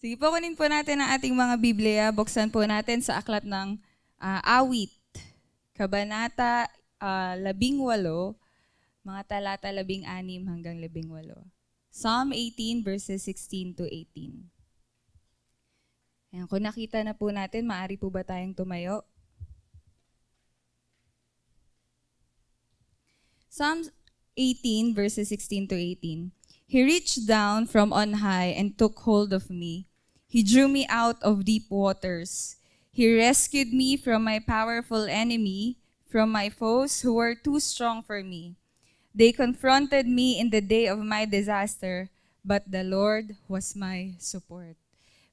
Sige po, kunin po natin ang ating mga Biblia. Buksan po natin sa aklat ng uh, awit. Kabanata uh, ah, 18, mga talata 16 hanggang 18. Psalm 18 verses 16 to 18. Ayan, kung nakita na po natin, maaari po ba tayong tumayo? Psalm 18 verses 16 to 18. He reached down from on high and took hold of me He drew me out of deep waters. He rescued me from my powerful enemy, from my foes who were too strong for me. They confronted me in the day of my disaster, but the Lord was my support.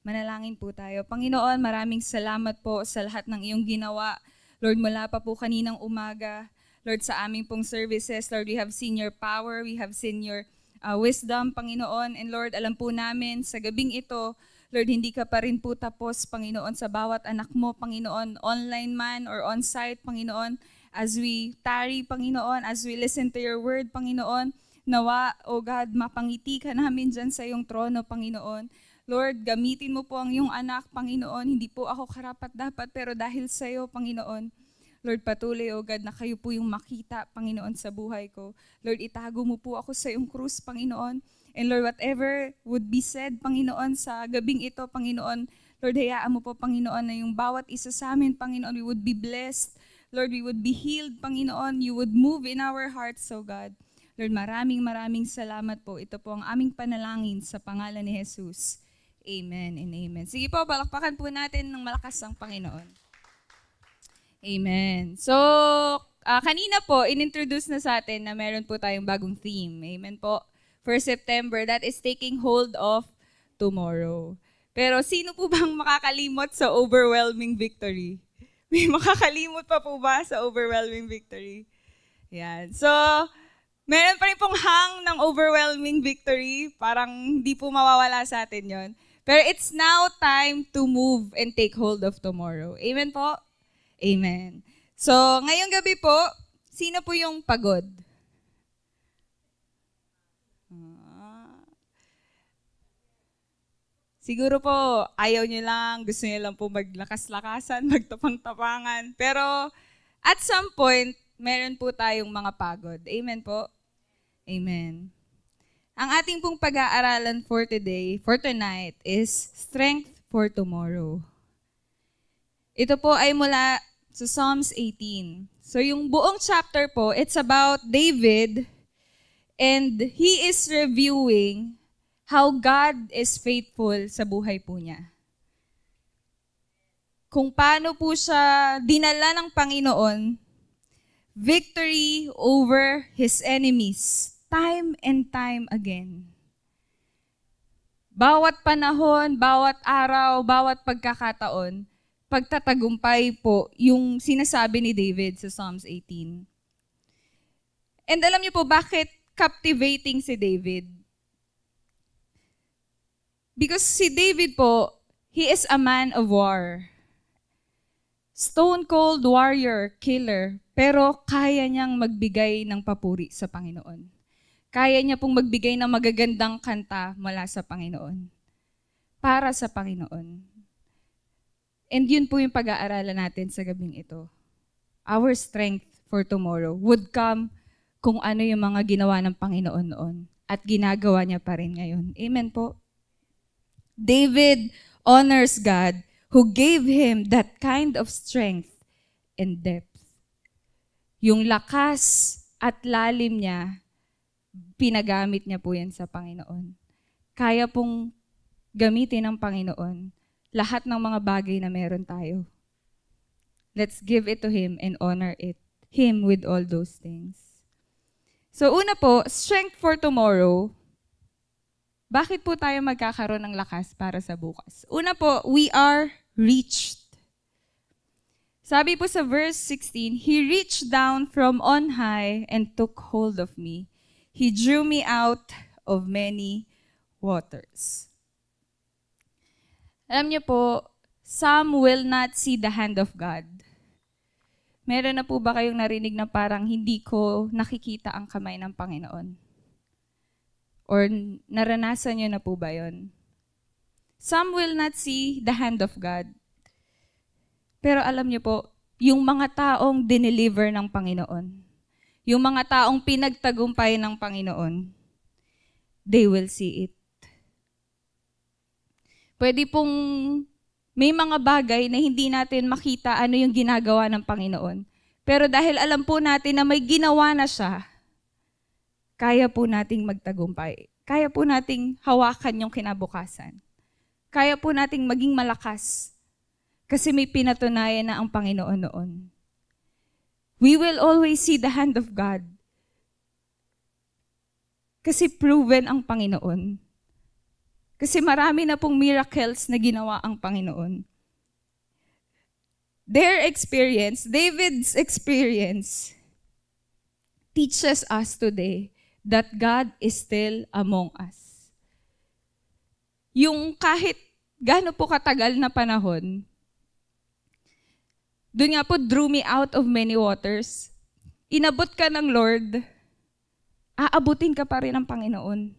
Manalangin po tayo. Panginoon, maraming salamat po sa lahat ng iyong ginawa. Lord, mula pa po kaninang umaga, Lord, sa aming pong services, Lord, we have seen your power, we have seen your uh, wisdom, Panginoon. And Lord, alam po namin sa gabing ito, Lord, hindi ka pa rin po tapos, Panginoon, sa bawat anak mo, Panginoon, online man or on-site, Panginoon, as we tarry, Panginoon, as we listen to your word, Panginoon, nawa, O oh God, mapangiti ka namin dyan sa iyong trono, Panginoon. Lord, gamitin mo po ang iyong anak, Panginoon. Hindi po ako karapat dapat, pero dahil sa iyo, Panginoon, Lord, patuloy, O oh God, na kayo po yung makita, Panginoon, sa buhay ko. Lord, itago mo po ako sa iyong krus, Panginoon And Lord, whatever would be said, Panginoon, sa gabing ito, Panginoon, Lord, hayaan mo po, Panginoon, na yung bawat isa sa amin, Panginoon, we would be blessed. Lord, we would be healed, Panginoon. You would move in our hearts, O God. Lord, maraming maraming salamat po. Ito po ang aming panalangin sa pangalan ni Jesus. Amen and amen. Sige po, palakpakan po natin ng malakas ang Panginoon. Amen. So, uh, kanina po, inintroduce na sa atin na meron po tayong bagong theme. Amen po for September that is taking hold of tomorrow. Pero sino po bang makakalimot sa overwhelming victory? May makakalimot pa po ba sa overwhelming victory? Yan. So, meron pa rin pong hang ng overwhelming victory. Parang hindi po mawawala sa atin yon. Pero it's now time to move and take hold of tomorrow. Amen po? Amen. So, ngayong gabi po, sino po yung pagod? Siguro po, ayaw niyo lang, gusto niyo lang po maglakas-lakasan, magtapang-tapangan. Pero at some point, meron po tayong mga pagod. Amen po? Amen. Ang ating pong pag-aaralan for today, for tonight, is strength for tomorrow. Ito po ay mula sa Psalms 18. So yung buong chapter po, it's about David and he is reviewing how God is faithful sa buhay po niya. Kung paano po siya dinala ng Panginoon, victory over his enemies time and time again. Bawat panahon, bawat araw, bawat pagkakataon, pagtatagumpay po yung sinasabi ni David sa Psalms 18. And alam niyo po bakit captivating si David? Because si David po, he is a man of war. Stone cold warrior, killer, pero kaya niyang magbigay ng papuri sa Panginoon. Kaya niya pong magbigay ng magagandang kanta mula sa Panginoon. Para sa Panginoon. And yun po yung pag-aaralan natin sa gabing ito. Our strength for tomorrow would come kung ano yung mga ginawa ng Panginoon noon at ginagawa niya pa rin ngayon. Amen po. David honors God who gave him that kind of strength and depth. Yung lakas at lalim niya, pinagamit niya po yan sa Panginoon. Kaya pong gamitin ng Panginoon lahat ng mga bagay na meron tayo. Let's give it to Him and honor it, Him with all those things. So una po, strength for tomorrow bakit po tayo magkakaroon ng lakas para sa bukas? Una po, we are reached. Sabi po sa verse 16, He reached down from on high and took hold of me. He drew me out of many waters. Alam niyo po, some will not see the hand of God. Meron na po ba kayong narinig na parang hindi ko nakikita ang kamay ng Panginoon? Or naranasan niyo na po ba yon? Some will not see the hand of God. Pero alam niyo po, yung mga taong dineliver ng Panginoon, yung mga taong pinagtagumpay ng Panginoon, they will see it. Pwede pong may mga bagay na hindi natin makita ano yung ginagawa ng Panginoon. Pero dahil alam po natin na may ginawa na siya, kaya po nating magtagumpay. Kaya po nating hawakan yung kinabukasan. Kaya po nating maging malakas kasi may pinatunayan na ang Panginoon noon. We will always see the hand of God kasi proven ang Panginoon. Kasi marami na pong miracles na ginawa ang Panginoon. Their experience, David's experience, teaches us today that God is still among us. Yung kahit gaano po katagal na panahon, doon nga po, drew me out of many waters. Inabot ka ng Lord, aabutin ka pa rin ng Panginoon.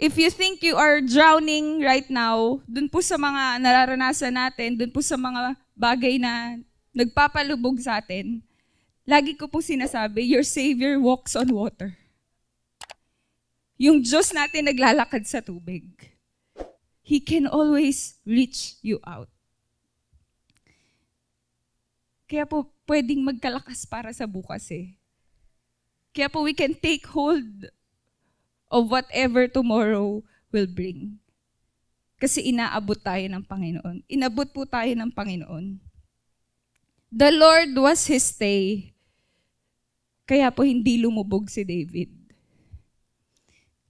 If you think you are drowning right now, doon po sa mga nararanasan natin, doon po sa mga bagay na nagpapalubog sa atin, Lagi ko pong sinasabi, your Savior walks on water. Yung Diyos natin naglalakad sa tubig. He can always reach you out. Kaya po, pwedeng magkalakas para sa bukas eh. Kaya po, we can take hold of whatever tomorrow will bring. Kasi inaabot tayo ng Panginoon. Inabot po tayo ng Panginoon. The Lord was his stay kaya po hindi lumubog si David.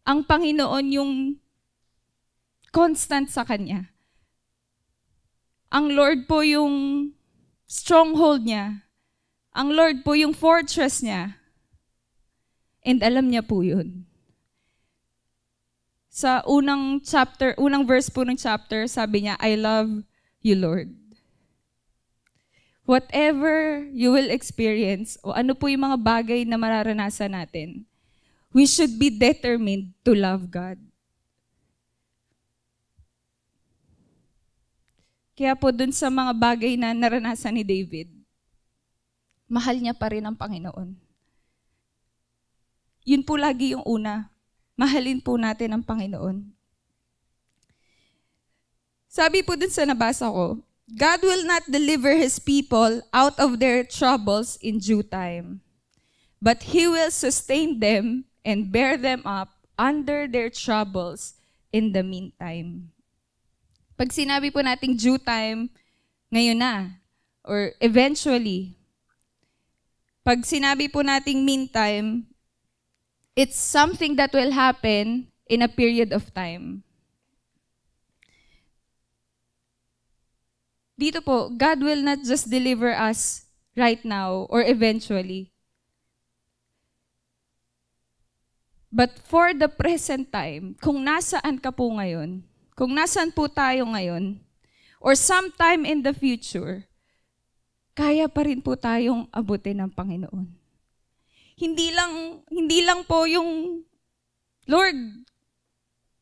Ang Panginoon yung constant sa kanya. Ang Lord po yung stronghold niya. Ang Lord po yung fortress niya. And alam niya po yun. Sa unang chapter, unang verse po ng chapter, sabi niya, I love you, Lord whatever you will experience o ano po yung mga bagay na mararanasan natin, we should be determined to love God. Kaya po dun sa mga bagay na naranasan ni David, mahal niya pa rin ang Panginoon. Yun po lagi yung una. Mahalin po natin ang Panginoon. Sabi po dun sa nabasa ko, God will not deliver his people out of their troubles in due time, but he will sustain them and bear them up under their troubles in the meantime. Pag sinabi po nating due time, ngayon na, or eventually. Pag sinabi po nating meantime, it's something that will happen in a period of time. dito po, God will not just deliver us right now or eventually. But for the present time, kung nasaan ka po ngayon, kung nasaan po tayo ngayon, or sometime in the future, kaya pa rin po tayong abutin ng Panginoon. Hindi lang, hindi lang po yung, Lord,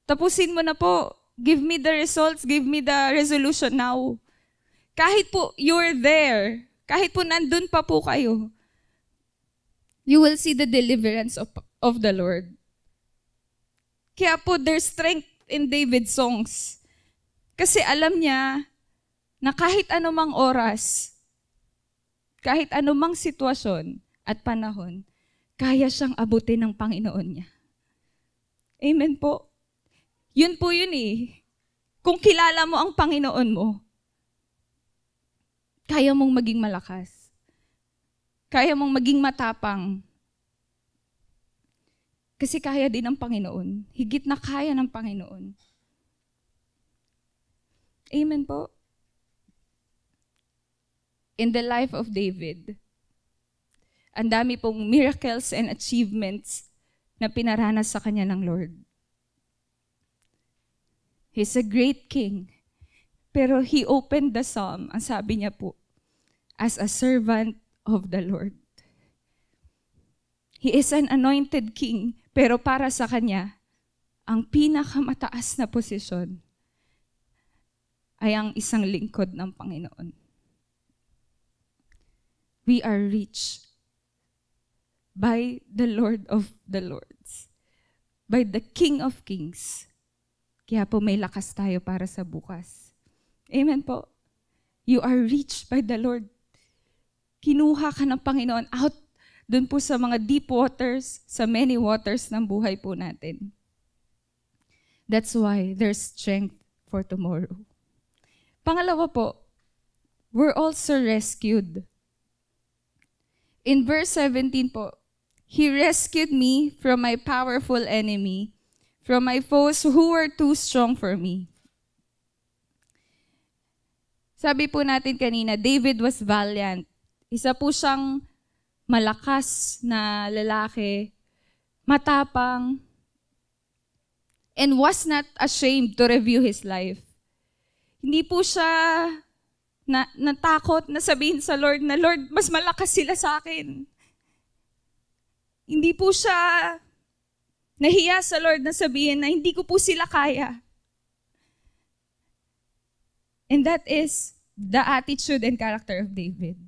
tapusin mo na po. Give me the results, give me the resolution now. Kahit po you're there, kahit po nandun pa po kayo, you will see the deliverance of, of the Lord. Kaya po, there's strength in David's songs. Kasi alam niya na kahit anumang oras, kahit anumang sitwasyon at panahon, kaya siyang abutin ng Panginoon niya. Amen po. Yun po yun eh. Kung kilala mo ang Panginoon mo, kaya mong maging malakas. Kaya mong maging matapang. Kasi kaya din ng Panginoon. Higit na kaya ng Panginoon. Amen po. In the life of David, ang dami pong miracles and achievements na pinaranas sa kanya ng Lord. He's a great king. Pero he opened the psalm, ang sabi niya po, as a servant of the Lord. He is an anointed king, pero para sa kanya, ang pinakamataas na posisyon ay ang isang lingkod ng Panginoon. We are rich by the Lord of the Lords, by the King of Kings. Kaya po may lakas tayo para sa bukas. Amen po. You are reached by the Lord. Kinuha ka ng Panginoon out dun po sa mga deep waters, sa many waters ng buhay po natin. That's why there's strength for tomorrow. Pangalawa po, we're also rescued. In verse 17 po, He rescued me from my powerful enemy, from my foes who were too strong for me. Sabi po natin kanina, David was valiant. Isa po siyang malakas na lalaki, matapang, and was not ashamed to review his life. Hindi po siya na, natakot na sabihin sa Lord na, Lord, mas malakas sila sa akin. Hindi po siya nahiya sa Lord na sabihin na hindi ko po sila kaya. And that is the attitude and character of David.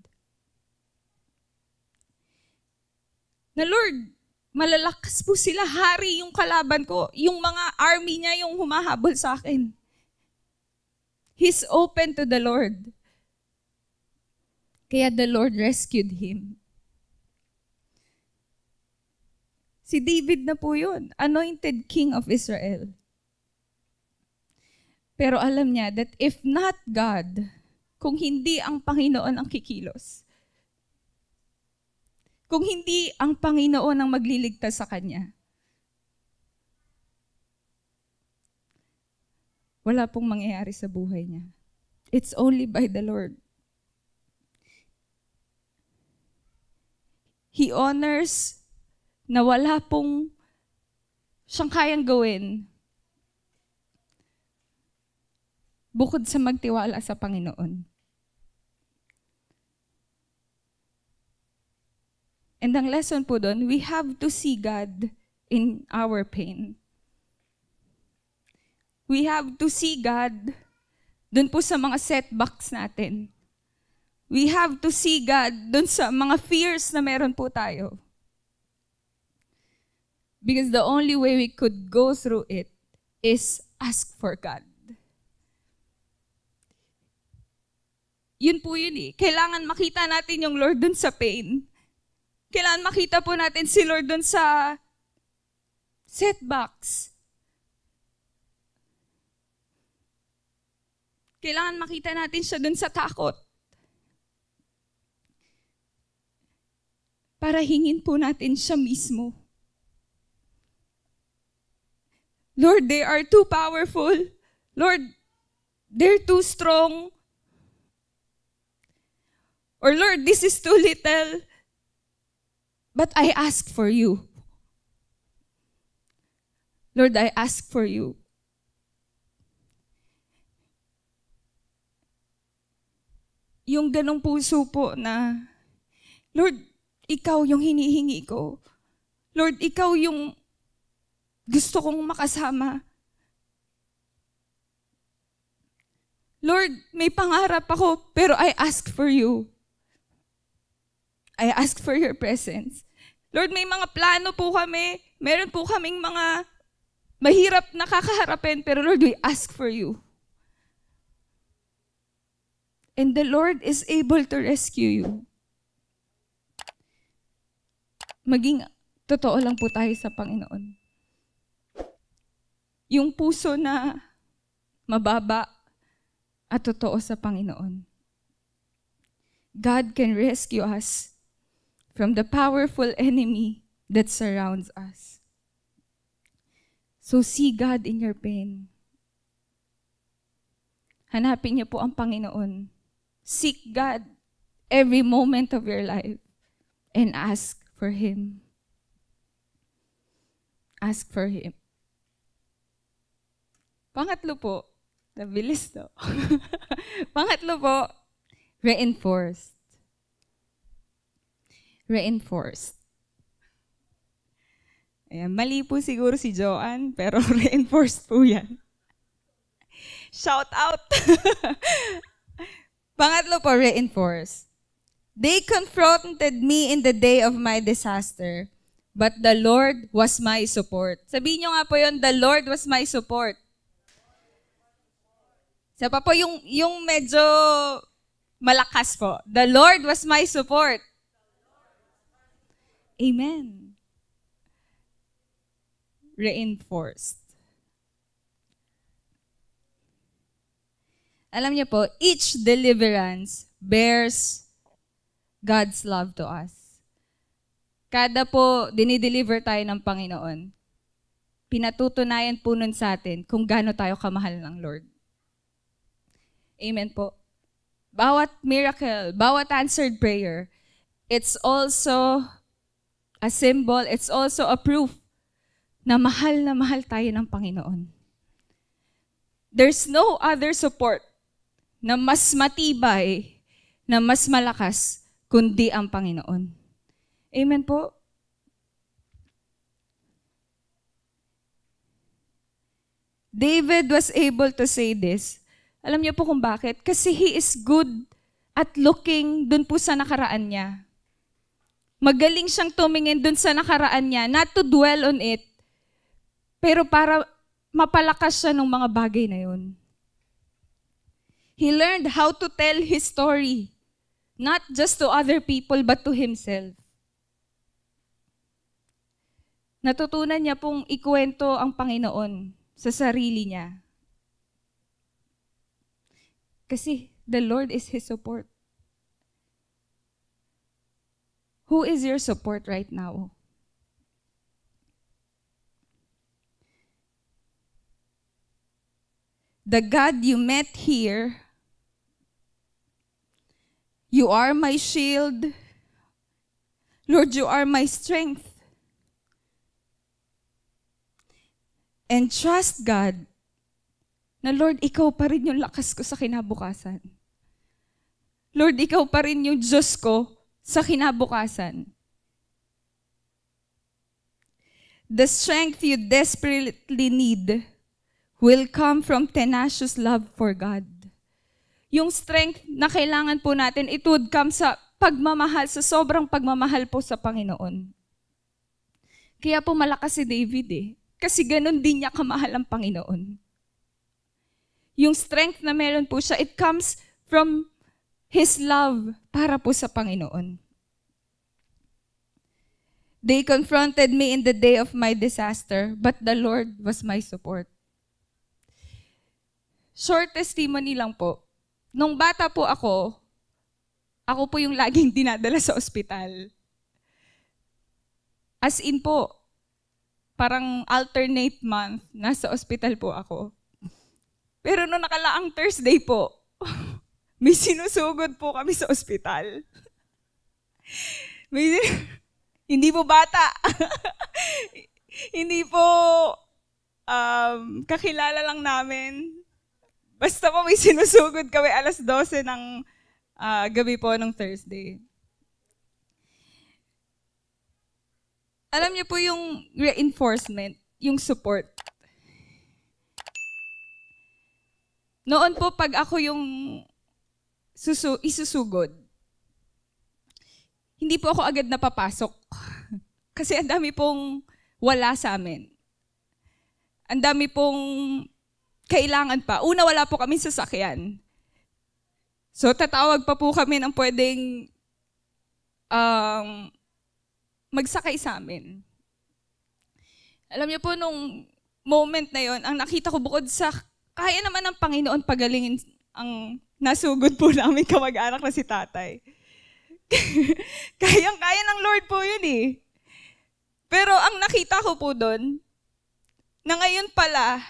Na Lord, malalakas po sila, hari yung kalaban ko, yung mga army niya yung humahabol sa akin. He's open to the Lord. Kaya the Lord rescued him. Si David na po yun, anointed king of Israel. Pero alam niya that if not God, kung hindi ang Panginoon ang kikilos, kung hindi ang Panginoon ang magliligtas sa kanya, wala pong mangyayari sa buhay niya. It's only by the Lord. He honors na wala pong siyang kayang gawin bukod sa magtiwala sa Panginoon. And ang lesson po doon, we have to see God in our pain. We have to see God doon po sa mga setbacks natin. We have to see God doon sa mga fears na meron po tayo. Because the only way we could go through it is ask for God. Yun po yun eh. Kailangan makita natin yung Lord dun sa pain. Kailangan makita po natin si Lord dun sa setbacks. Kailangan makita natin siya dun sa takot. Para hingin po natin siya mismo. Lord, they are too powerful. Lord, they're too strong. Or Lord, this is too little. But I ask for you. Lord, I ask for you. Yung ganong puso po na, Lord, ikaw yung hinihingi ko. Lord, ikaw yung gusto kong makasama. Lord, may pangarap ako, pero I ask for you. I ask for your presence. Lord, may mga plano po kami. Meron po kaming mga mahirap na kakaharapin, pero Lord, we ask for you. And the Lord is able to rescue you. Maging totoo lang po tayo sa Panginoon. Yung puso na mababa at totoo sa Panginoon. God can rescue us from the powerful enemy that surrounds us. So see God in your pain. Hanapin niyo po ang Panginoon. Seek God every moment of your life and ask for Him. Ask for Him. Pangatlo po, nabilis to. Pangatlo po, reinforced reinforced. Ayan, mali po siguro si Joanne, pero reinforced po yan. Shout out! Pangatlo po, reinforced. They confronted me in the day of my disaster, but the Lord was my support. Sabihin nyo nga po yun, the Lord was my support. Sa pa po yung, yung medyo malakas po. The Lord was my support. Amen. Reinforced. Alam niyo po, each deliverance bears God's love to us. Kada po dinideliver tayo ng Panginoon, pinatutunayan po nun sa atin kung gaano tayo kamahal ng Lord. Amen po. Bawat miracle, bawat answered prayer, it's also a symbol, it's also a proof na mahal na mahal tayo ng Panginoon. There's no other support na mas matibay, na mas malakas, kundi ang Panginoon. Amen po? David was able to say this. Alam niyo po kung bakit? Kasi he is good at looking dun po sa nakaraan niya. Magaling siyang tumingin dun sa nakaraan niya, not to dwell on it, pero para mapalakas siya ng mga bagay na yun. He learned how to tell his story, not just to other people, but to himself. Natutunan niya pong ikuwento ang Panginoon sa sarili niya. Kasi the Lord is his support. Who is your support right now? The God you met here, you are my shield. Lord, you are my strength. And trust God na Lord, ikaw pa rin yung lakas ko sa kinabukasan. Lord, ikaw pa rin yung Diyos ko sa kinabukasan. The strength you desperately need will come from tenacious love for God. Yung strength na kailangan po natin, it would come sa pagmamahal, sa sobrang pagmamahal po sa Panginoon. Kaya po malakas si David eh. Kasi ganun din niya kamahal ang Panginoon. Yung strength na meron po siya, it comes from His love para po sa Panginoon. They confronted me in the day of my disaster, but the Lord was my support. Short testimony lang po. Nung bata po ako, ako po yung laging dinadala sa ospital. As in po, parang alternate month, nasa ospital po ako. Pero nung nakalaang Thursday po, may sinusugod po kami sa ospital. May, hindi po bata. hindi po um, kakilala lang namin. Basta po may sinusugod kami alas 12 ng uh, gabi po ng Thursday. Alam niyo po yung reinforcement, yung support. Noon po pag ako yung susu isusugod. Hindi po ako agad napapasok. Kasi ang dami pong wala sa amin. Ang dami pong kailangan pa. Una, wala po kami sasakyan. So, tatawag pa po kami ng pwedeng um, magsakay sa amin. Alam niyo po, nung moment na yon ang nakita ko bukod sa kaya naman ng Panginoon pagalingin ang nasugod po namin kamag-anak na si tatay. Kayang-kaya ng Lord po yun eh. Pero ang nakita ko po doon, na ngayon pala,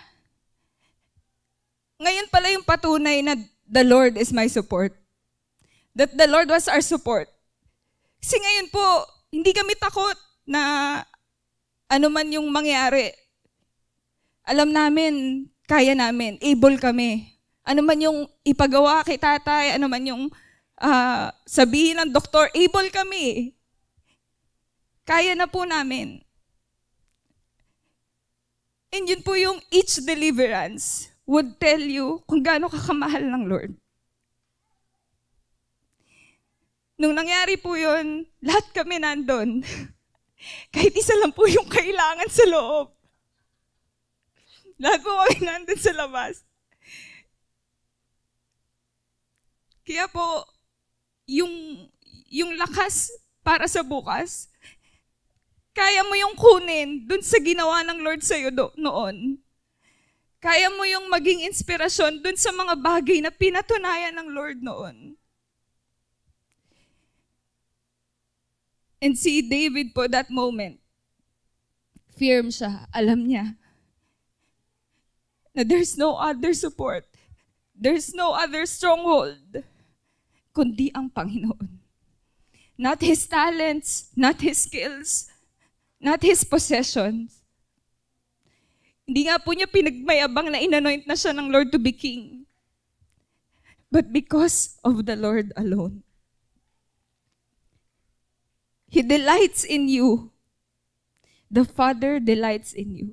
ngayon pala yung patunay na the Lord is my support. That the Lord was our support. Kasi ngayon po, hindi kami takot na ano man yung mangyari. Alam namin, kaya namin, able kami ano man yung ipagawa kay tatay, ano man yung uh, sabihin ng doktor, able kami. Kaya na po namin. And yun po yung each deliverance would tell you kung gaano kakamahal ng Lord. Nung nangyari po yun, lahat kami nandun. Kahit isa lang po yung kailangan sa loob. Lahat po kami nandun sa labas. Kaya po, yung, yung lakas para sa bukas, kaya mo yung kunin dun sa ginawa ng Lord sa'yo do, noon. Kaya mo yung maging inspirasyon dun sa mga bagay na pinatunayan ng Lord noon. And si David po that moment, firm siya, alam niya na there's no other support. There's no other stronghold kundi ang Panginoon. Not his talents, not his skills, not his possessions. Hindi nga po niya pinagmayabang na inanoint na siya ng Lord to be king. But because of the Lord alone. He delights in you. The Father delights in you.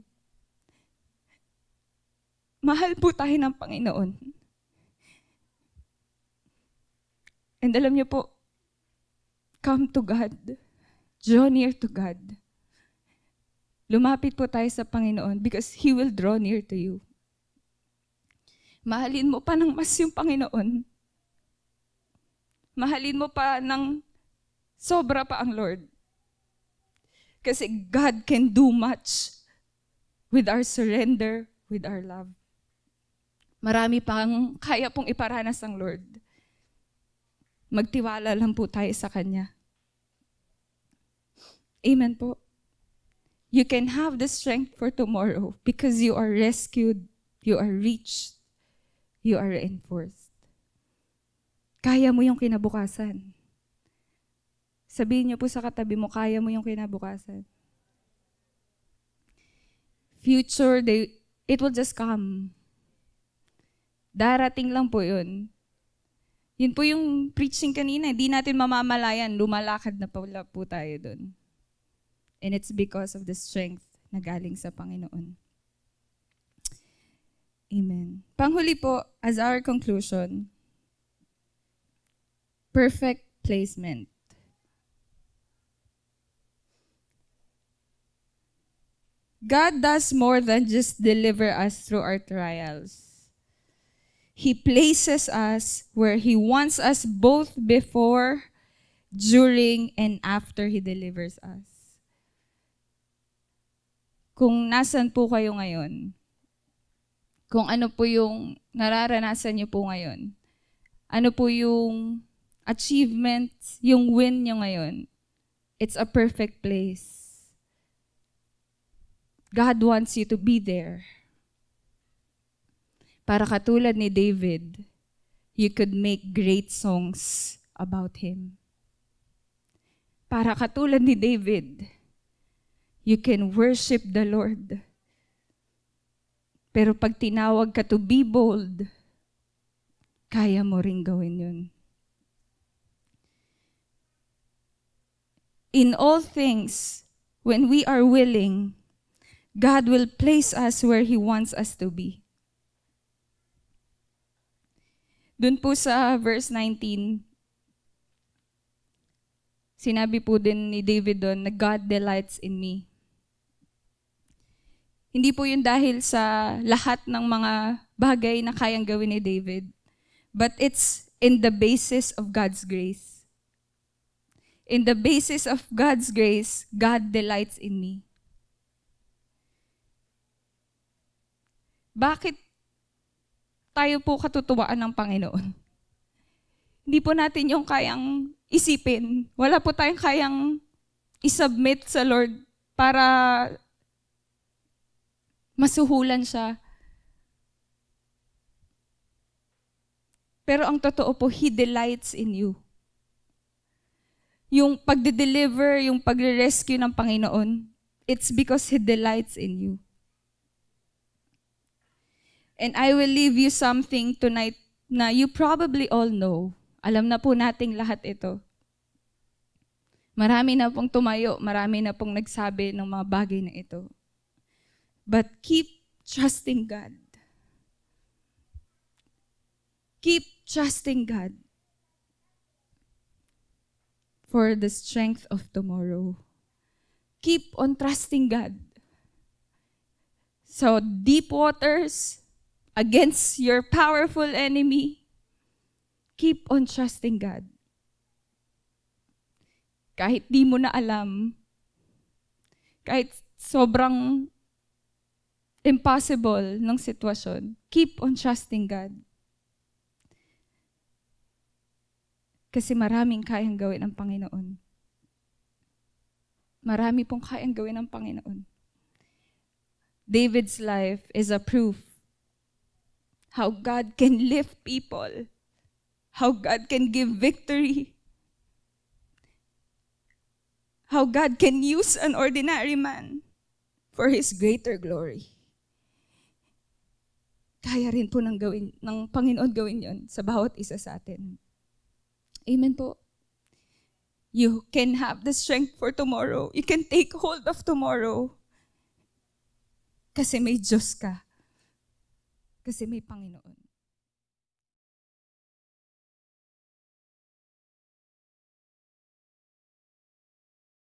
Mahal po tayo ng Panginoon. And alam niyo po, come to God. Draw near to God. Lumapit po tayo sa Panginoon because He will draw near to you. Mahalin mo pa ng mas yung Panginoon. Mahalin mo pa ng sobra pa ang Lord. Kasi God can do much with our surrender, with our love. Marami pang kaya pong iparanas ang Lord. Magtiwala lang po tayo sa Kanya. Amen po. You can have the strength for tomorrow because you are rescued, you are reached, you are reinforced. Kaya mo yung kinabukasan. Sabihin niyo po sa katabi mo, kaya mo yung kinabukasan. Future, they, it will just come. Darating lang po yun. Yun po yung preaching kanina. Hindi natin mamamalayan, lumalakad na pala po tayo doon. And it's because of the strength na galing sa Panginoon. Amen. Panghuli po, as our conclusion, perfect placement. God does more than just deliver us through our trials. He places us where He wants us both before, during, and after He delivers us. Kung nasan po kayo ngayon, kung ano po yung nararanasan niyo po ngayon, ano po yung achievement, yung win niyo ngayon, it's a perfect place. God wants you to be there para katulad ni David, you could make great songs about him. Para katulad ni David, you can worship the Lord. Pero pag tinawag ka to be bold, kaya mo ring gawin yun. In all things, when we are willing, God will place us where He wants us to be. Doon po sa verse 19, sinabi po din ni David doon na God delights in me. Hindi po yun dahil sa lahat ng mga bagay na kayang gawin ni David. But it's in the basis of God's grace. In the basis of God's grace, God delights in me. Bakit tayo po katutuwaan ng Panginoon. Hindi po natin yung kayang isipin. Wala po tayong kayang isubmit sa Lord para masuhulan siya. Pero ang totoo po, He delights in you. Yung pagde-deliver, yung pagre-rescue ng Panginoon, it's because He delights in you. And I will leave you something tonight na you probably all know. Alam na po nating lahat ito. Marami na pong tumayo, marami na pong nagsabi ng mga bagay na ito. But keep trusting God. Keep trusting God for the strength of tomorrow. Keep on trusting God. So deep waters, against your powerful enemy, keep on trusting God. Kahit di mo na alam, kahit sobrang impossible ng sitwasyon, keep on trusting God. Kasi maraming kayang gawin ng Panginoon. Marami pong kayang gawin ng Panginoon. David's life is a proof how God can lift people, how God can give victory, how God can use an ordinary man for His greater glory. Kaya rin po ng, gawin, ng Panginoon gawin yon sa bawat isa sa atin. Amen po. You can have the strength for tomorrow. You can take hold of tomorrow. Kasi may Diyos ka kasi may Panginoon.